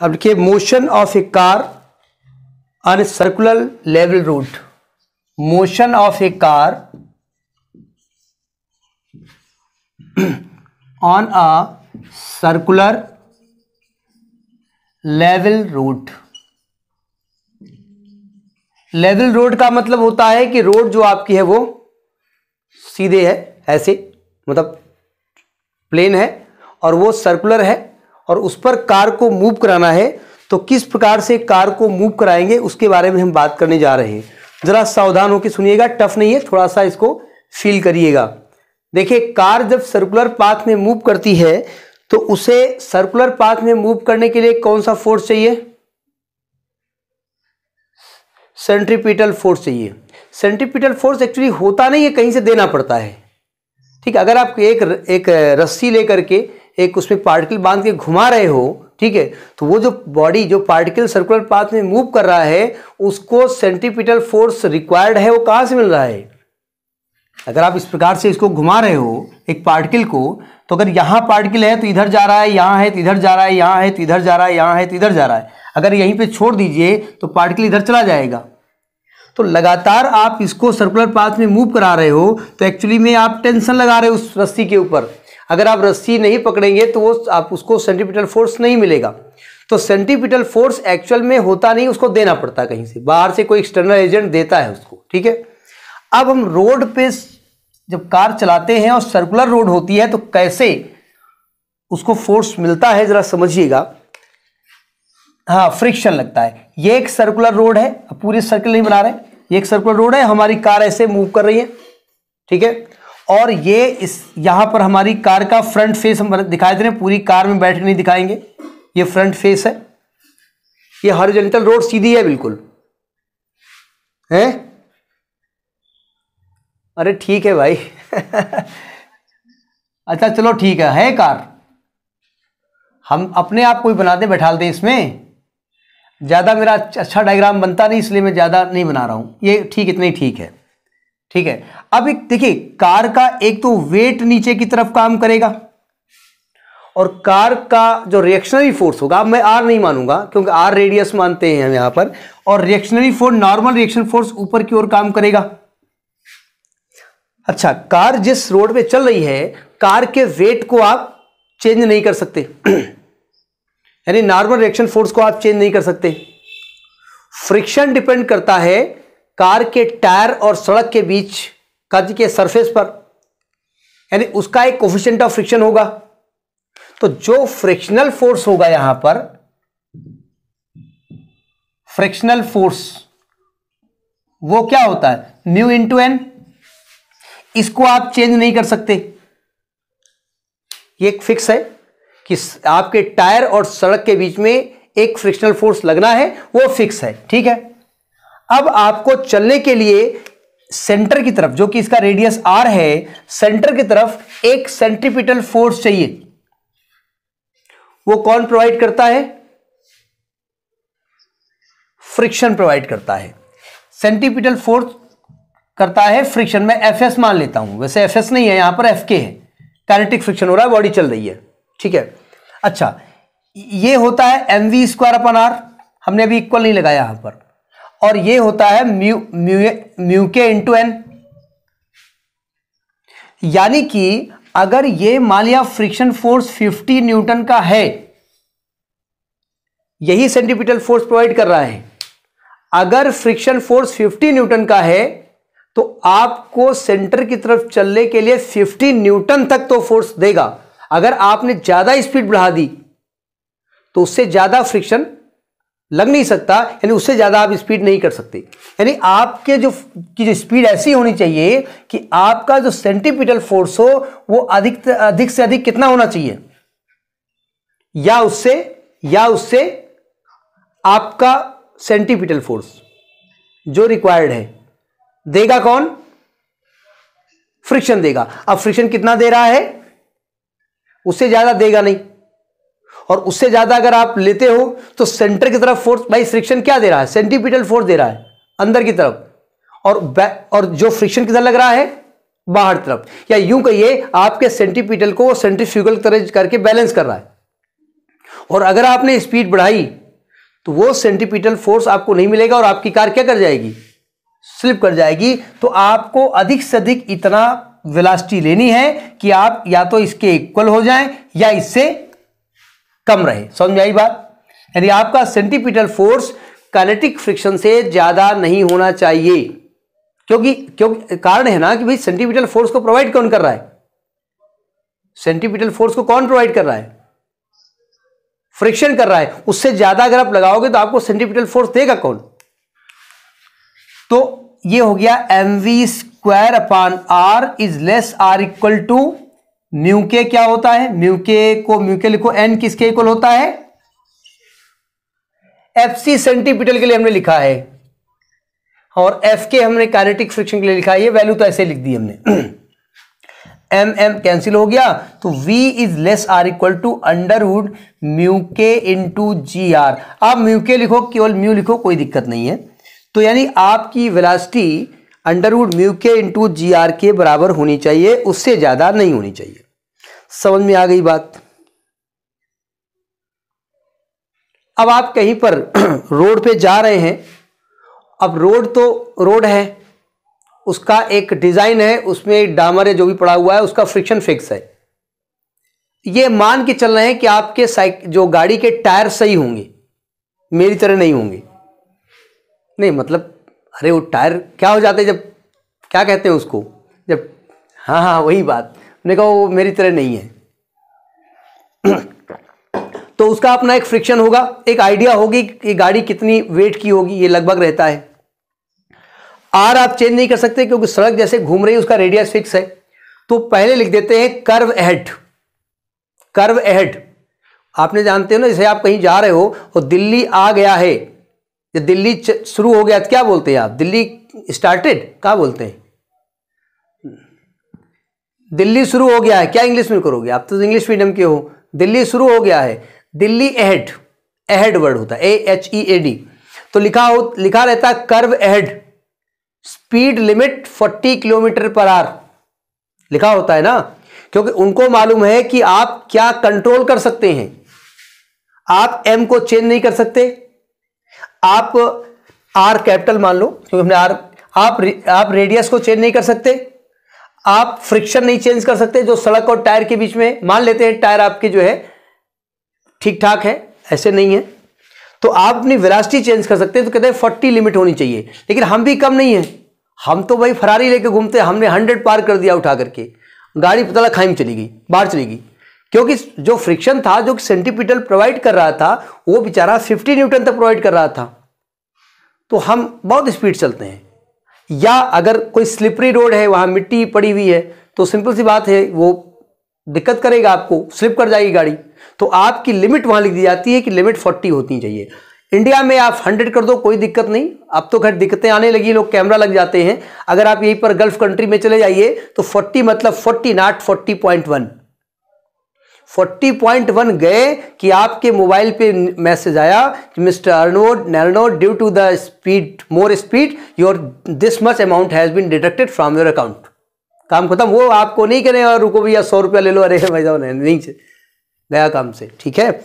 अब लिखिए motion of a car on a circular level route motion of a car on a circular level route level road का मतलब होता है कि रोड जो आपकी है वो सीधे है ऐसे मतलब प्लेन है और वो सर्कुलर है और उस पर कार को मूव कराना है तो किस प्रकार से कार को मूव कराएंगे उसके बारे में हम बात करने जा रहे हैं ज़रा सावधान होकर सुनिएगा टफ नहीं है थोड़ा सा इसको फील करिएगा देखिए कार जब सर्कुलर पाथ में मूव करती है तो उसे सर्कुलर पाथ में मूव करने के लिए कौन सा फोर्स चाहिए सेंट्रीपिटल फोर्स चाहिए सेंट्रीपिटल फोर्स एक्चुअली होता नहीं है कहीं से देना पड़ता है ठीक अगर आप एक एक रस्सी लेकर के एक उसमें पार्टिकल बांध के घुमा रहे हो ठीक है तो वो जो बॉडी जो पार्टिकल सर्कुलर पाथ में मूव कर रहा है उसको सेंटिपिटल फोर्स रिक्वायर्ड है वो कहाँ से मिल रहा है अगर आप इस प्रकार से इसको घुमा रहे हो एक पार्टिकल को तो अगर यहाँ पार्टिकल है तो इधर जा रहा है यहाँ है तो इधर जा रहा है यहाँ है तो इधर जा रहा है यहाँ है तो इधर जा रहा है अगर यहीं पर छोड़ दीजिए तो पार्टिकल इधर चला जाएगा तो लगातार आप इसको सर्कुलर पाथ में मूव करा रहे हो तो एक्चुअली में आप टेंशन लगा रहे हो उस रस्सी के ऊपर अगर आप रस्सी नहीं पकड़ेंगे तो वो आप उसको सेंटिपिटल फोर्स नहीं मिलेगा तो सेंटिपिटल फोर्स एक्चुअल में होता नहीं उसको देना पड़ता कहीं से बाहर से कोई एक्सटर्नल एजेंट देता है उसको ठीक है अब हम रोड पे जब कार चलाते हैं और सर्कुलर रोड होती है तो कैसे उसको फोर्स मिलता है जरा समझिएगा हाँ फ्रिक्शन लगता है ये एक सर्कुलर रोड है पूरे सर्कल नहीं बना रहे ये एक सर्कुलर रोड है हमारी कार ऐसे मूव कर रही है ठीक है और ये इस यहाँ पर हमारी कार का फ्रंट फेस हम दिखाए दे रहे हैं पूरी कार में बैठ नहीं दिखाएंगे ये फ्रंट फेस है ये हॉरिजॉन्टल रोड सीधी है बिल्कुल हैं अरे ठीक है भाई अच्छा चलो ठीक है है कार हम अपने आप को ही बना दें बैठा दें इसमें ज़्यादा मेरा अच्छा डायग्राम अच्छा बनता नहीं इसलिए मैं ज़्यादा नहीं बना रहा हूँ ये ठीक इतना ही ठीक है ठीक है अब एक देखिए कार का एक तो वेट नीचे की तरफ काम करेगा और कार का जो रिएक्शनरी फोर्स होगा अब मैं आर नहीं मानूंगा क्योंकि आर रेडियस मानते हैं हम यहां पर और reactionary force normal reaction force ऊपर की ओर काम करेगा अच्छा कार जिस रोड पे चल रही है कार के वेट को आप चेंज नहीं कर सकते यानी नॉर्मल रिएक्शन फोर्स को आप चेंज नहीं कर सकते फ्रिक्शन डिपेंड करता है कार के टायर और सड़क के बीच कद के सरफेस पर यानी उसका एक कोफिशेंट ऑफ फ्रिक्शन होगा तो जो फ्रिक्शनल फोर्स होगा यहां पर फ्रिक्शनल फोर्स वो क्या होता है न्यू इंटू एन इसको आप चेंज नहीं कर सकते ये एक फिक्स है कि आपके टायर और सड़क के बीच में एक फ्रिक्शनल फोर्स लगना है वो फिक्स है ठीक है अब आपको चलने के लिए सेंटर की तरफ जो कि इसका रेडियस आर है सेंटर की तरफ एक सेंट्रीपिटल फोर्स चाहिए वो कौन प्रोवाइड करता है फ्रिक्शन प्रोवाइड करता है सेंट्रीपिटल फोर्स करता है फ्रिक्शन मैं एफ एस मान लेता हूं वैसे एफ एस नहीं है यहां पर एफ के है काइनेटिक फ्रिक्शन हो रहा है बॉडी चल रही है ठीक है अच्छा ये होता है M V square upon R हमने अभी इक्वल नहीं लगाया यहां पर और ये होता है mu mu mu K into N यानी कि अगर ये मान लिया फ्रिक्शन फोर्स 50 न्यूटन का है यही सेंटिपिटल फोर्स प्रोवाइड कर रहा है अगर फ्रिक्शन फोर्स 50 न्यूटन का है तो आपको सेंटर की तरफ चलने के लिए 50 न्यूटन तक तो फोर्स देगा अगर आपने ज्यादा स्पीड बढ़ा दी तो उससे ज्यादा फ्रिक्शन लग नहीं सकता यानी उससे ज़्यादा आप स्पीड नहीं कर सकते यानी आपके जो की जो स्पीड ऐसी होनी चाहिए कि आपका जो सेंटीपिटल फोर्स हो वो अधिक अधिक से अधिक कितना होना चाहिए या उससे या उससे आपका सेंटीपिटल फोर्स जो रिक्वायर्ड है देगा कौन फ्रिक्शन देगा अब फ्रिक्शन कितना दे रहा है उससे ज़्यादा देगा नहीं और उससे ज़्यादा अगर आप लेते हो तो सेंटर की तरफ फोर्स भाई फ्रिक्शन क्या दे रहा है सेंटीपीटल फोर्स दे रहा है अंदर की तरफ और और जो फ्रिक्शन किधर लग रहा है बाहर तरफ या यूं कहिए आपके सेंटीपीटल को सेंट्रीफ्यूगल तरह करके बैलेंस कर रहा है और अगर आपने स्पीड बढ़ाई तो वो सेंटीपीटल फोर्स आपको नहीं मिलेगा और आपकी कार क्या कर जाएगी स्लिप कर जाएगी तो आपको अधिक से अधिक इतना वेलासिटी लेनी है कि आप या तो इसके इक्वल हो जाएं या इससे कम रहे समझ में आई बात यानी आपका सेंटीपिटल फोर्स काइनेटिक फ्रिक्शन से ज़्यादा नहीं होना चाहिए क्योंकि क्योंकि कारण है ना कि भाई सेंटीपिटल फोर्स को प्रोवाइड कौन कर रहा है सेंटिपिटल फोर्स को कौन प्रोवाइड कर रहा है फ्रिक्शन कर रहा है उससे ज़्यादा अगर आप लगाओगे तो आपको सेंटिपिटल फोर्स देगा कौन तो ये हो गया M V square upon R is less or equal to mu K क्या होता है म्यूके को म्यूके लिखो एन किसके इक्वल होता है एफ सी सेंटीपीटल के लिए हमने लिखा है और एफ के हमने काइनेटिक फ्रिक्शन के लिए लिखा है ये वैल्यू तो ऐसे लिख दी हमने एम एम कैंसिल हो गया तो v is less or equal to under root mu K to G R आप म्यू के लिखो केवल म्यू लिखो कोई दिक्कत नहीं है तो यानी आपकी velocity under root mu K into G R के बराबर होनी चाहिए उससे ज़्यादा नहीं होनी चाहिए समझ में आ गई बात अब आप कहीं पर रोड पे जा रहे हैं अब रोड तो रोड है उसका एक डिज़ाइन है उसमें डामर है जो भी पड़ा हुआ है उसका फ्रिक्शन फिक्स है ये मान के चल रहे हैं कि आपके साइक जो गाड़ी के टायर सही होंगे मेरी तरह नहीं होंगे नहीं मतलब अरे वो टायर क्या हो जाते जब क्या कहते हैं उसको जब हाँ हाँ वही बात मैंने कहा वो मेरी तरह नहीं है तो उसका अपना एक फ्रिक्शन होगा एक आइडिया होगी कि गाड़ी कितनी वेट की होगी ये लगभग रहता है आर आप चेंज नहीं कर सकते क्योंकि सड़क जैसे घूम रही है उसका रेडियस फिक्स है तो पहले लिख देते हैं कर्व एहड कर्व एहड आपने जानते हो ना जैसे आप कहीं जा रहे हो और दिल्ली आ गया है या दिल्ली शुरू हो गया तो क्या बोलते हैं आप दिल्ली स्टार्टेड क्या बोलते हैं दिल्ली शुरू हो गया है क्या इंग्लिश में करोगे आप तो इंग्लिश मीडियम के हो दिल्ली शुरू हो गया है दिल्ली एहड एहड वर्ड होता है A H E A D तो लिखा हो लिखा रहता है curve ahead speed limit 40 kilometre per hour लिखा होता है ना क्योंकि उनको मालूम है कि आप क्या कंट्रोल कर सकते हैं आप एम को चेंज नहीं कर सकते आप आर कैपिटल मान लो क्योंकि हमने आर आप आप रेडियस को चेंज नहीं कर सकते आप फ्रिक्शन नहीं चेंज कर सकते जो सड़क और टायर के बीच में मान लेते हैं टायर आपके जो है ठीक ठाक है ऐसे नहीं है तो आप अपनी विरासटी चेंज कर सकते हैं तो कहते हैं फोर्टी लिमिट होनी चाहिए लेकिन हम भी कम नहीं है हम तो भाई फरारी लेके घूमते हैं हमने हंड्रेड पार कर दिया उठा करके गाड़ी पता लगा खाई चली गई बाहर चली गई क्योंकि जो फ्रिक्शन था जो सेंटीपीटल प्रोवाइड कर रहा था वो बेचारा फिफ्टी न्यूटन तक प्रोवाइड कर रहा था तो हम बहुत स्पीड चलते हैं या अगर कोई स्लिपरी रोड है वहाँ मिट्टी पड़ी हुई है तो सिंपल सी बात है वो दिक्कत करेगा आपको स्लिप कर जाएगी गाड़ी तो आपकी लिमिट वहाँ लिख दी जाती है कि लिमिट फोर्टी होती चाहिए इंडिया में आप हंड्रेड कर दो कोई दिक्कत नहीं अब तो खैर दिक्कतें आने लगी लोग कैमरा लग जाते हैं अगर आप यहीं पर गल्फ कंट्री में चले जाइए तो फोर्टी मतलब forty not forty point one 40.1 गए कि आपके मोबाइल पे मैसेज आया कि मिस्टर अर्नोड नर्नोड due to the speed more speed your this much amount has been deducted from your account काम खत्म वो आपको नहीं करें और रुको भैया सौ रुपया ले लो अरे भाई साहब नहीं, नहीं गया काम से ठीक है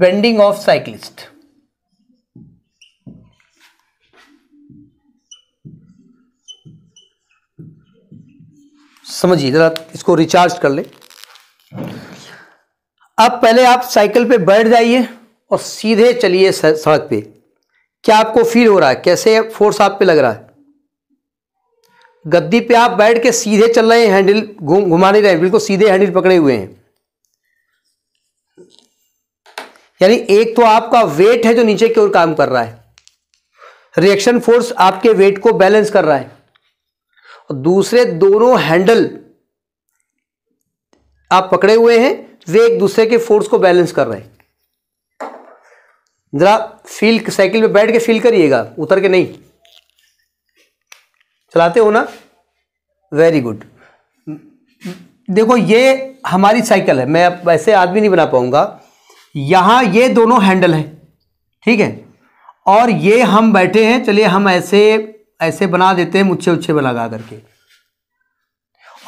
बेंडिंग ऑफ साइकिलिस्ट समझिए ज़रा इसको रिचार्ज कर ले अब पहले आप साइकिल पे बैठ जाइए और सीधे चलिए सड़क पे क्या आपको फील हो रहा है कैसे फोर्स आप पे लग रहा है गद्दी पे आप बैठ के सीधे चल रहे हैं हैंडल घुमा नहीं रहे बिल्कुल सीधे हैंडल पकड़े हुए हैं यानी एक तो आपका वेट है जो नीचे की ओर काम कर रहा है रिएक्शन फोर्स आपके वेट को बैलेंस कर रहा है और दूसरे दोनों हैंडल आप पकड़े हुए हैं वे एक दूसरे के फोर्स को बैलेंस कर रहे हैं जरा फील साइकिल में बैठ के फील करिएगा उतर के नहीं चलाते हो ना वेरी गुड देखो ये हमारी साइकिल है मैं अब ऐसे आदमी नहीं बना पाऊंगा यहां ये दोनों हैंडल हैं ठीक है और ये हम बैठे हैं चलिए हम ऐसे ऐसे बना देते हैं मुच्छे उच्छे में लगा करके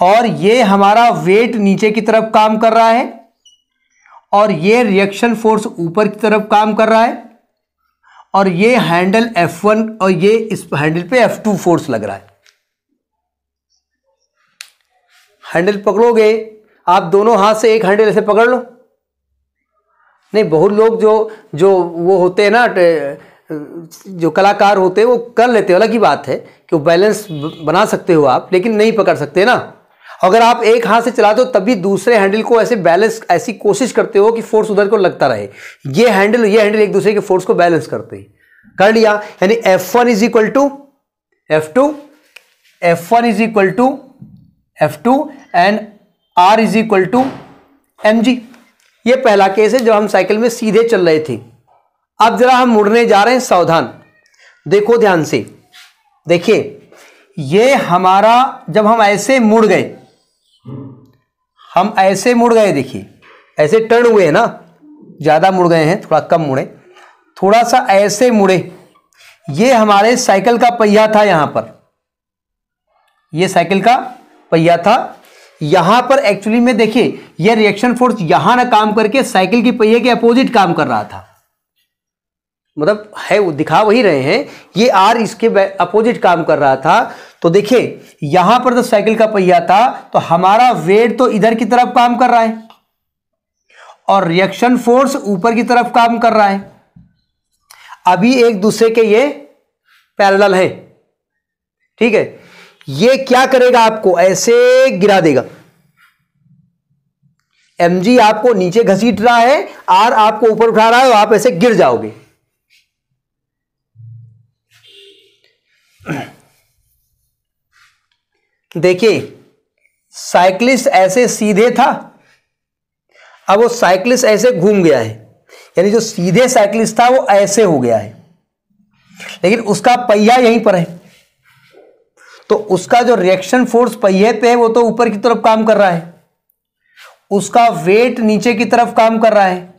और ये हमारा वेट नीचे की तरफ काम कर रहा है और ये रिएक्शन फोर्स ऊपर की तरफ काम कर रहा है और ये हैंडल F1 और ये इस हैंडल पे F2 फोर्स लग रहा है हैंडल पकड़ोगे आप दोनों हाथ से एक हैंडल ऐसे पकड़ लो नहीं बहुत लोग जो जो वो होते हैं ना जो कलाकार होते हैं वो कर लेते हैं अलग ही बात है कि वो बैलेंस बना सकते हो आप लेकिन नहीं पकड़ सकते ना अगर आप एक हाथ से चलाते हो तभी दूसरे हैंडल को ऐसे बैलेंस ऐसी कोशिश करते हो कि फोर्स उधर को लगता रहे ये हैंडल ये हैंडल एक दूसरे के फोर्स को बैलेंस करते हैं कर लिया यानी F one is equal to F two F one is equal to F two and R is equal to M G ये पहला केस है जब हम साइकिल में सीधे चल रहे थे अब जरा हम मुड़ने जा रहे हैं सावधान देखो ध्यान से देखिए ये हमारा जब हम ऐसे मुड़ गए हम ऐसे मुड़ गए देखिए ऐसे टर्न हुए हैं ना ज़्यादा मुड़ गए हैं थोड़ा कम मुड़े थोड़ा सा ऐसे मुड़े ये हमारे साइकिल का पहिया था यहाँ पर ये साइकिल का पहिया था यहाँ पर एक्चुअली में देखिए यह रिएक्शन फोर्स यहाँ ना काम करके साइकिल के पहिए के अपोजिट काम कर रहा था मतलब है वो दिखा वही रहे हैं ये आर इसके अपोजिट काम कर रहा था तो देखिए यहां पर तो साइकिल का पहिया था तो हमारा वेट तो इधर की तरफ काम कर रहा है और रिएक्शन फोर्स ऊपर की तरफ काम कर रहा है अभी एक दूसरे के ये पैरेलल है ठीक है ये क्या करेगा आपको ऐसे गिरा देगा एमजी आपको नीचे घसीट रहा है आर आपको ऊपर उठा रहा है और आप ऐसे गिर जाओगे देखिए साइक्लिस्ट ऐसे सीधे था अब वो साइक्लिस्ट ऐसे घूम गया है यानी जो सीधे साइक्लिस्ट था वो ऐसे हो गया है लेकिन उसका पहिया यहीं पर है तो उसका जो रिएक्शन फोर्स पहिए पे है वो तो ऊपर की तरफ काम कर रहा है उसका वेट नीचे की तरफ काम कर रहा है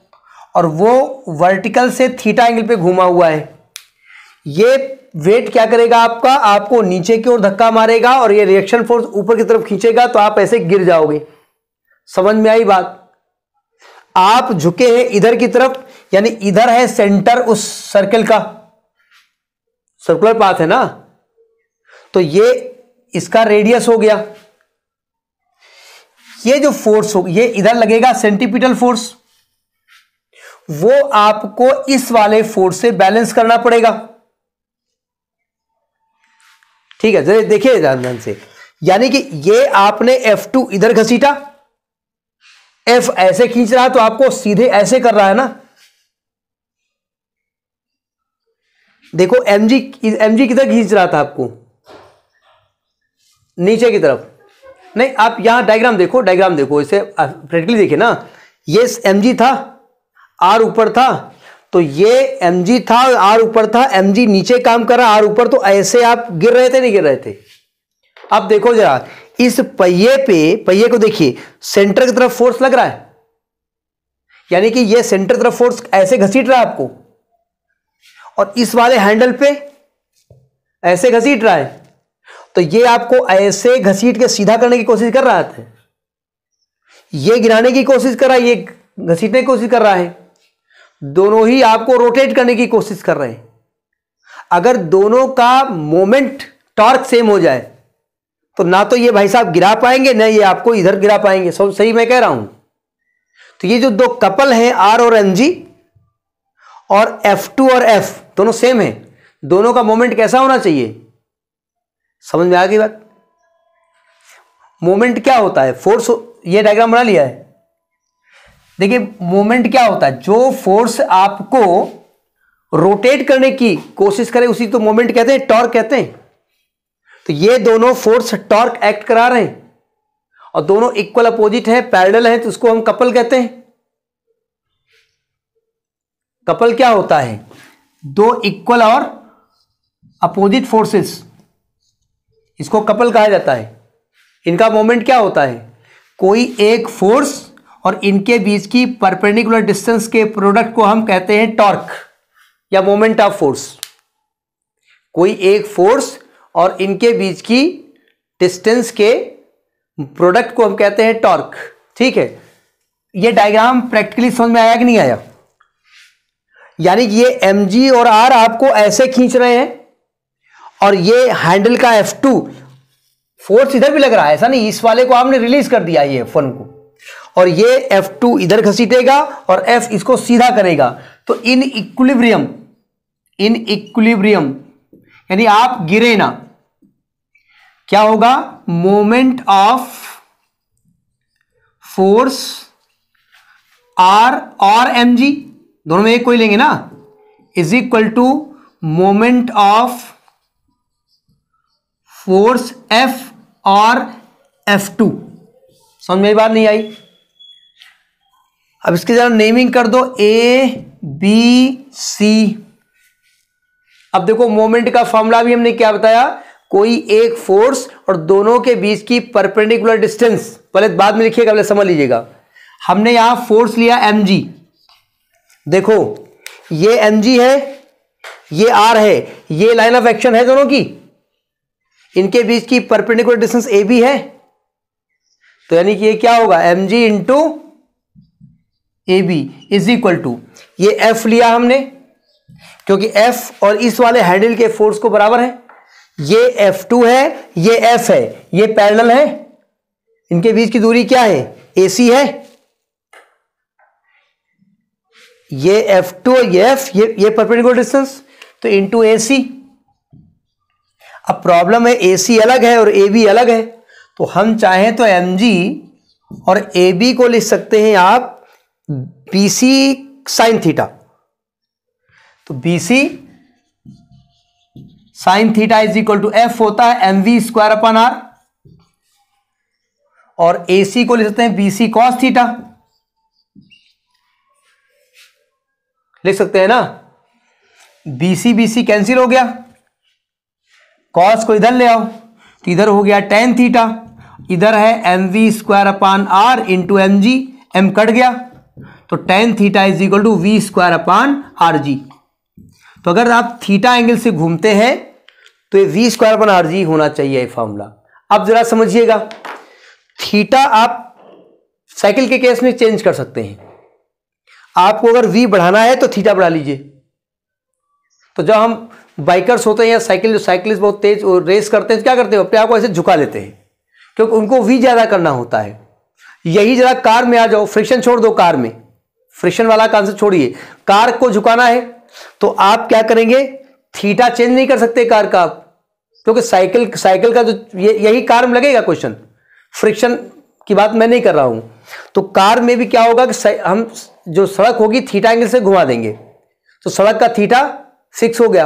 और वो वर्टिकल से थीटा एंगल पे घूमा हुआ है ये वेट क्या करेगा आपका आपको नीचे की ओर धक्का मारेगा और ये रिएक्शन फोर्स ऊपर की तरफ खींचेगा तो आप ऐसे गिर जाओगे समझ में आई बात आप झुके हैं इधर की तरफ यानी इधर है सेंटर उस सर्कल का सर्कुलर पाथ है ना तो ये इसका रेडियस हो गया ये जो फोर्स हो ये इधर लगेगा सेंटीपिटल फोर्स वो आपको इस वाले फोर्स से बैलेंस करना पड़ेगा ठीक है जरा देखिए ध्यान से यानी कि ये आपने F2 इधर घसीटा F ऐसे खींच रहा है तो आपको सीधे ऐसे कर रहा है ना देखो एम जी एम जी किधर खींच रहा था आपको नीचे की तरफ नहीं आप यहां डायग्राम देखो डायग्राम देखो इसे प्रैक्टिकली देखिए ना ये एम जी था आर ऊपर था तो ये एम था आर ऊपर था एम नीचे काम कर रहा आर ऊपर तो ऐसे आप गिर रहे थे नहीं गिर रहे थे अब देखो जरा इस पहिए पे पहिए को देखिए सेंटर की तरफ फोर्स लग रहा है यानी कि ये सेंटर तरफ फोर्स ऐसे घसीट रहा है आपको और इस वाले हैंडल पे ऐसे घसीट रहा है तो ये आपको ऐसे घसीट के सीधा करने की कोशिश कर रहा था ये गिराने की कोशिश कर रहा है ये घसीटने की कोशिश कर रहा है दोनों ही आपको रोटेट करने की कोशिश कर रहे हैं अगर दोनों का मोमेंट टॉर्क सेम हो जाए तो ना तो ये भाई साहब गिरा पाएंगे ना ये आपको इधर गिरा पाएंगे सब सही मैं कह रहा हूं तो ये जो दो कपल हैं आर और एन जी और एफ टू और एफ दोनों सेम है दोनों का मोमेंट कैसा होना चाहिए समझ में आ गई बात मोमेंट क्या होता है फोर्स ये डायग्राम बना लिया है देखिए मोमेंट क्या होता है जो फोर्स आपको रोटेट करने की कोशिश करे उसी तो मोमेंट कहते हैं टॉर्क कहते हैं तो ये दोनों फोर्स टॉर्क एक्ट करा रहे हैं और दोनों इक्वल अपोजिट है पैरेलल है तो उसको हम कपल कहते हैं कपल क्या होता है दो इक्वल और अपोजिट फोर्सेस इसको कपल कहा जाता है इनका मोमेंट क्या होता है कोई एक फोर्स और इनके बीच की परपेंडिकुलर डिस्टेंस के प्रोडक्ट को हम कहते हैं टॉर्क या मोमेंट ऑफ फोर्स कोई एक फोर्स और इनके बीच की डिस्टेंस के प्रोडक्ट को हम कहते हैं टॉर्क ठीक है ये डायग्राम प्रैक्टिकली समझ में आया कि नहीं आया यानी कि ये एम जी और आर आपको ऐसे खींच रहे हैं और ये हैंडल का एफ टू फोर्स इधर भी लग रहा है ऐसा नहीं इस वाले को आपने रिलीज कर दिया ये फन को और ये F2 इधर घसीटेगा और F इसको सीधा करेगा तो इन इक्विलिब्रियम इन इक्विलिब्रियम यानी आप गिरे ना क्या होगा मोमेंट ऑफ फोर्स आर और एम जी दोनों में एक कोई लेंगे ना is equal to moment of force F और एफ टू समझ में बात नहीं आई अब इसकी जरा नेमिंग कर दो ए बी सी अब देखो मोमेंट का फॉर्मूला भी हमने क्या बताया कोई एक फोर्स और दोनों के बीच की परपेंडिकुलर डिस्टेंस पहले बाद में लिखिएगा पहले समझ लीजिएगा हमने यहां फोर्स लिया एम जी देखो ये एम जी है ये आर है ये लाइन ऑफ एक्शन है दोनों की इनके बीच की परपेंडिकुलर डिस्टेंस ए बी है तो यानी कि ये क्या होगा M G into A B is equal to ये एफ लिया हमने क्योंकि एफ और इस वाले हैंडल के फोर्स को बराबर है ये एफ टू है ये एफ है ये पैरेलल है इनके बीच की दूरी क्या है ए सी है ये एफ टू ये एफ ये ये परपेंडिकुलर डिस्टेंस तो इनटू ए सी अब प्रॉब्लम है ए सी अलग है और ए बी अलग है तो हम चाहें तो एम जी और ए बी को लिख सकते हैं आप बी सी साइन थीटा तो B C sine theta is equal to F होता है M V square upon R और ए सी को लिख सकते हैं बी सी कॉस थीटा लिख सकते हैं ना B C B C cancel हो गया कॉस को इधर ले आओ तो इधर हो गया टेन थीटा इधर है M V square upon R into M G M cut गया तो tan theta is equal to V square upon R G तो अगर आप थीटा एंगल से घूमते हैं तो ये V square upon R G होना चाहिए ये फॉर्मूला अब जरा समझिएगा थीटा आप साइकिल के केस में चेंज कर सकते हैं आपको अगर वी बढ़ाना है तो थीटा बढ़ा लीजिए तो जब हम बाइकर्स होते हैं या साइकिल जो साइकिलिस्ट बहुत तेज और रेस करते हैं तो क्या करते हैं अपने आप को ऐसे झुका लेते हैं क्योंकि उनको वी ज़्यादा करना होता है यही ज़रा कार में आ जाओ फ्रिक्शन छोड़ दो कार में फ्रिक्शन वाला कांसेप्ट छोड़िए कार को झुकाना है तो आप क्या करेंगे थीटा चेंज नहीं कर सकते कार का आप क्योंकि साइकिल साइकिल का जो ये यही कार में लगेगा क्वेश्चन फ्रिक्शन की बात मैं नहीं कर रहा हूं तो कार में भी क्या होगा कि हम जो सड़क होगी थीटा एंगल से घुमा देंगे तो सड़क का थीटा सिक्स हो गया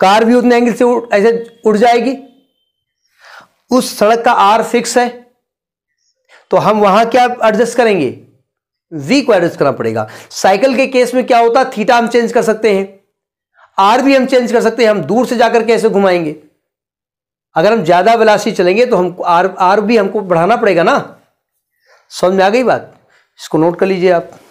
कार भी उतने एंगल से उड़, ऐसे उड़ जाएगी उस सड़क का आर सिक्स है तो हम वहां क्या एडजस्ट करेंगे v को एडजस्ट करना पड़ेगा साइकिल के केस में क्या होता थीटा हम चेंज कर सकते हैं आर भी हम चेंज कर सकते हैं हम दूर से जाकर कैसे घुमाएंगे अगर हम ज़्यादा विलासी चलेंगे तो हम आर आर भी हमको बढ़ाना पड़ेगा ना समझ में आ गई बात इसको नोट कर लीजिए आप